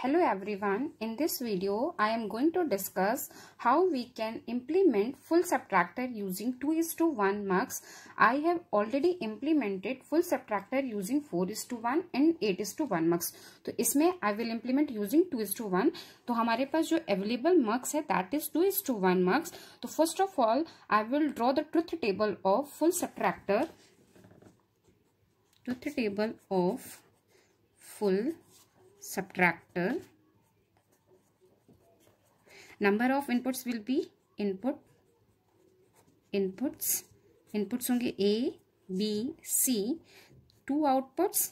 hello everyone in this video i am going to discuss how we can implement full subtractor using 2 is to 1 mux. i have already implemented full subtractor using 4 is to 1 and 8 is to 1 mux. so isme i will implement using 2 is to 1 to hamare paas jo available max hai that is 2 is to 1 mux. so first of all i will draw the truth table of full subtractor truth table of full subtractor number of inputs will be input inputs inputs होंगे a b c two outputs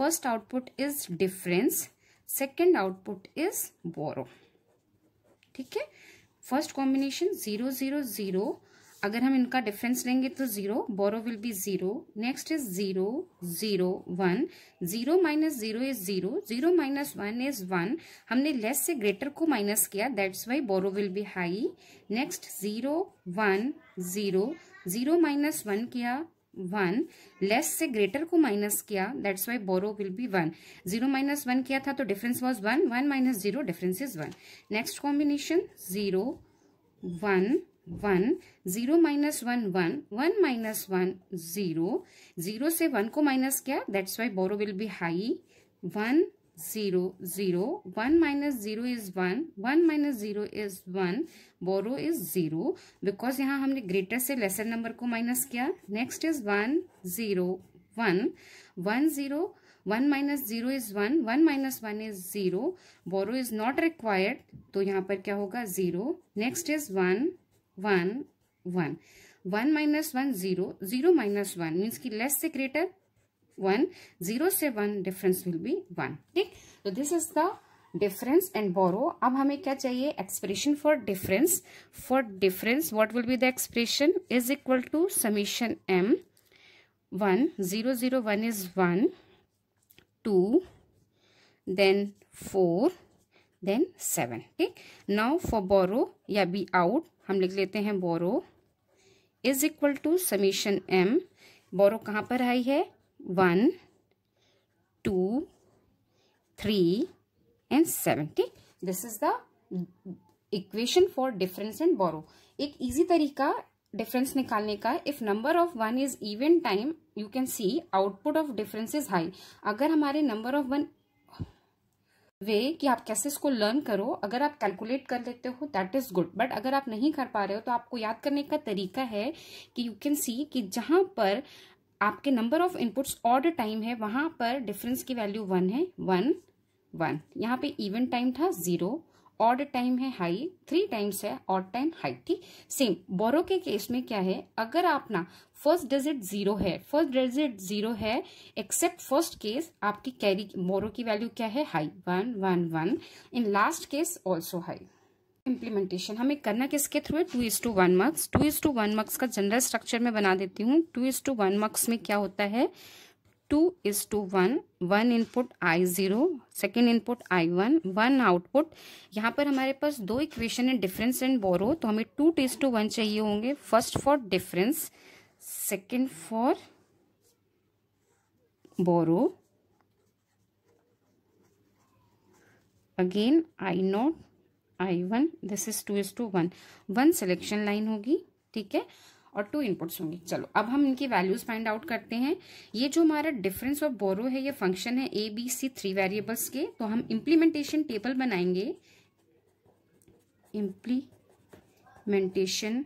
first output is difference second output is borrow ठीक है first combination zero zero zero अगर हम इनका difference लेंगे तो zero borrow will be zero next is zero zero one zero minus zero is zero zero minus one is one हमने less से greater को माइनस किया that's why borrow will be high next zero one zero zero minus one किया one less से greater को minus किया that's why borrow will be one zero minus one किया था तो difference was one one minus zero difference is one next combination zero one one zero minus one one one minus one zero zero से one को minus किया that's why borrow will be high one zero zero one minus zero is one one minus zero is one borrow is zero because यहाँ हमने greater से lesser number को minus किया next is one zero one one zero one minus zero is one one minus one is zero borrow is not required तो यहाँ पर क्या होगा zero next is one one one one minus one zero zero minus one means की less से greater one zero से one difference will be one ठीक तो this is the difference and borrow अब हमें क्या चाहिए expression for difference for difference what will be the expression is equal to summation m one zero zero one is one two then four then seven ठीक now for borrow या B out हम लिख लेते हैं borrow is equal to summation m borrow कहाँ पर आई है one two three and seven ठीक this is the equation for difference and borrow एक इजी तरीका डिफरेंस निकालने का if number of one is even time you can see output of difference is high अगर हमारे नंबर ऑफ वन वे कि आप कैसे इसको लर्न करो अगर आप कैलकुलेट कर लेते हो दैट इज गुड बट अगर आप नहीं कर पा रहे हो तो आपको याद करने का तरीका है कि यू कैन सी कि जहां पर आपके number of inputs odd time है वहां पर डिफरेंस की वैल्यू वन है वन वन यहाँ पे इवन टाइम था जीरो ऑड टाइम है हाई थ्री टाइम्स है ऑड टाइम हाई ठीक सेम बोरो के केस में क्या है अगर आप ना फर्स्ट डिजिट जीरो है फर्स्ट डिजिट जीरो है एक्सेप्ट फर्स्ट केस आपकी कैरी बोरो की वैल्यू क्या है high one one one in last case also high implementation हमें करना किसके थ्रू है two is two one mux two is two one mux का जनरल स्ट्रक्चर में बना देती हूँ two is two one mux में क्या होता है two is two one one input I zero second input I one one output यहाँ पर हमारे पास दो इक्वेशन है डिफरेंस एंड बोरो तो हमें टू इज टू वन चाहिए होंगे first for difference second for borrow again I naught I one this is two is two one one selection line होगी ठीक है और टू इनपुट्स होंगे चलो अब हम इनकी वैल्यूज फाइंड आउट करते हैं ये जो हमारा डिफरेंस ऑफ बोरो है ये फंक्शन है A B C three variables के तो हम इम्प्लीमेंटेशन टेबल बनाएंगे implementation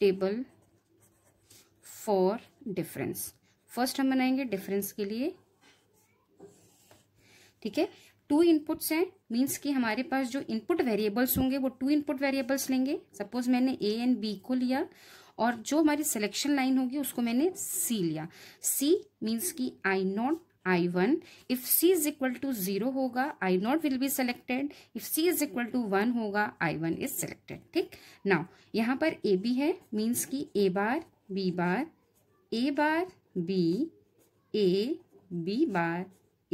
table for difference first हम बनाएंगे डिफरेंस के लिए ठीक है टू इनपुट्स हैं मीन्स कि हमारे पास जो इनपुट वेरिएबल्स होंगे वो टू इनपुट वेरिएबल्स लेंगे सपोज मैंने ए एंड बी को लिया और जो हमारी सिलेक्शन लाइन होगी उसको मैंने सी लिया सी मीन्स कि I naught I one if C is equal to zero होगा I naught will be selected if C is equal to one होगा आई वन इज सेलेक्टेड ठीक नाउ यहाँ पर ए बी है मीन्स कि A bar B bar A bar B A B bar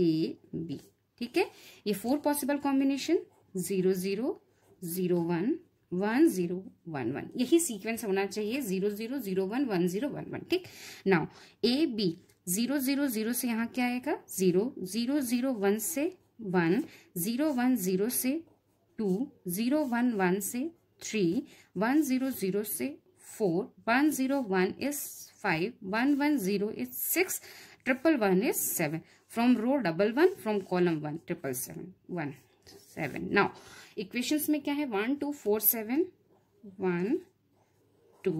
A B ठीक है ये four possible combination zero zero zero one one zero one one यही सीक्वेंस होना चाहिए zero zero zero one one zero one one ठीक now A B zero zero zero से यहाँ क्या आएगा जीरो जीरो जीरो वन से वन जीरो वन जीरो से टू जीरो वन वन से थ्री वन जीरो जीरो से four one zero one is five one one zero is six triple one is seven from row double one from column one triple seven one seven now equation में क्या है one two four seven one two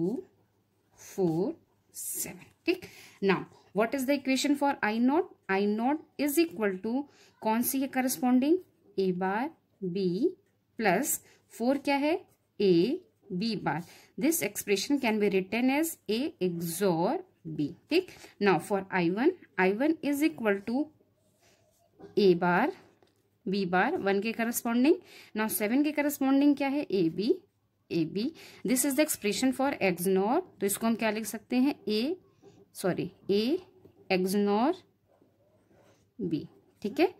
four seven ठीक now what is the equation for I naught I naught is equal to कौन सी है corresponding A bar B plus four क्या है A B bar this expression can be written as A XOR B ठीक now for I one I one is equal to A bar B bar one के corresponding now seven के corresponding क्या है A B A B this is the expression for XNOR तो इसको हम क्या लिख सकते हैं ए सॉरी ए एग्जनोर बी ठीक है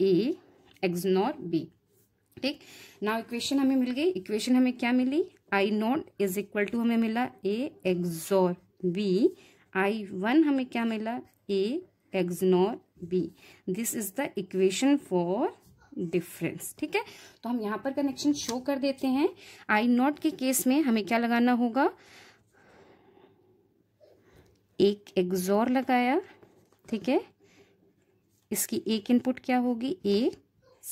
ए एग्जनोर बी ठीक नाउ इक्वेशन हमें मिल गई इक्वेशन हमें क्या मिली I naught is equal to हमें मिला ए एग्जोर बी आई वन हमें क्या मिला A XNOR B this is the equation for difference ठीक है तो हम यहाँ पर कनेक्शन शो कर देते हैं आई नॉट के केस में हमें क्या लगाना होगा एक एग्जोर लगाया ठीक है इसकी एक इनपुट क्या होगी ए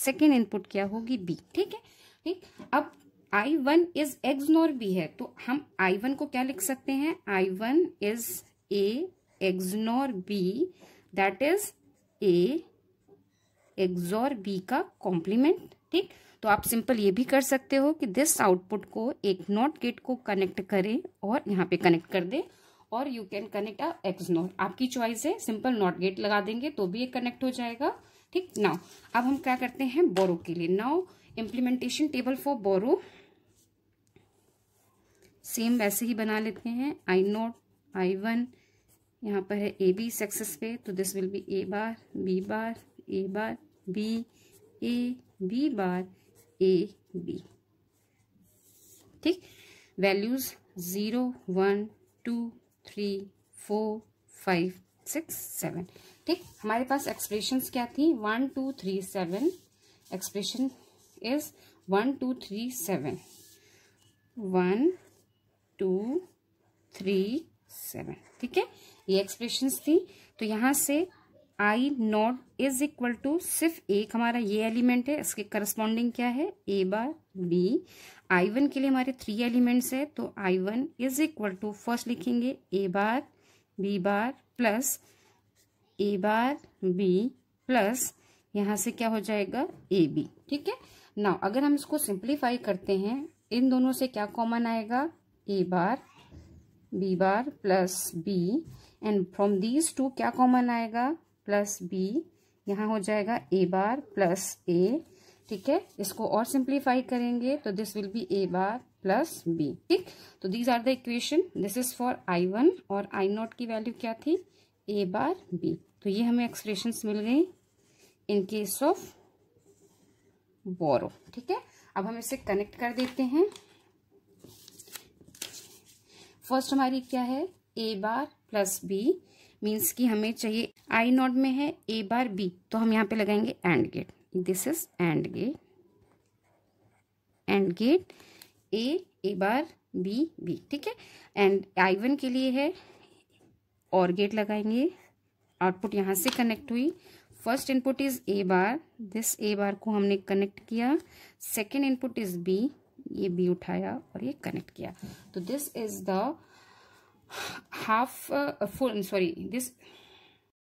सेकेंड इनपुट क्या होगी बी ठीक है ठीक अब I one is XNOR B है तो हम आई वन को क्या लिख सकते हैं I one is A XNOR B that is A XOR B का कॉम्प्लीमेंट ठीक तो आप सिंपल ये भी कर सकते हो कि दिस आउटपुट को एक नॉट गेट को कनेक्ट करें और यहाँ पे कनेक्ट कर दें और you can connect a XNOR आपकी चॉइस है सिंपल नॉट गेट लगा देंगे तो भी ये कनेक्ट हो जाएगा ठीक नाउ अब हम क्या करते हैं बोरो के लिए now implementation table for borrow same वैसे ही बना लेते हैं आई नोट आई वन यहाँ पर है ए बी सक्सेस पे तो this will be A bar B bar A bar B A B bar A B ठीक values zero one two three four five six seven ठीक हमारे पास एक्सप्रेशंस क्या थी one two three seven expression is one two three seven one two three seven ठीक है ये expression थी तो यहाँ से I naught is equal to सिर्फ एक हमारा ये एलिमेंट है इसके करस्पॉन्डिंग क्या है A bar B I one के लिए हमारे थ्री एलिमेंट्स है तो I one is equal to first लिखेंगे A bar B bar plus A bar B plus यहाँ से क्या हो जाएगा ए बी ठीक है ना अगर हम इसको सिंप्लीफाई करते हैं इन दोनों से क्या कॉमन आएगा A bar B bar plus B and from these two क्या कॉमन आएगा प्लस बी यहाँ हो जाएगा ए बार प्लस ए ठीक है इसको और सिंप्लीफाई करेंगे तो this will be A bar plus B ठीक तो these are the equation this is for I one और आई नॉट की वैल्यू क्या थी ए बार बी तो ये हमें एक्सप्रेशन मिल गई इन केस ऑफ बोरो ठीक है अब हम इसे कनेक्ट कर देते हैं फर्स्ट हमारी क्या है A bar plus B means कि हमें चाहिए आई नॉट में है ए बार बी तो हम यहाँ पे लगाएंगे AND gate this is AND gate AND gate A A bar B B ठीक है एंड आई वन के लिए है और गेट लगाएंगे आउटपुट यहाँ से कनेक्ट हुई first input is A bar this A bar को हमने कनेक्ट किया सेकेंड इनपुट इज बी ये भी उठाया और ये कनेक्ट किया तो this is the half full sorry this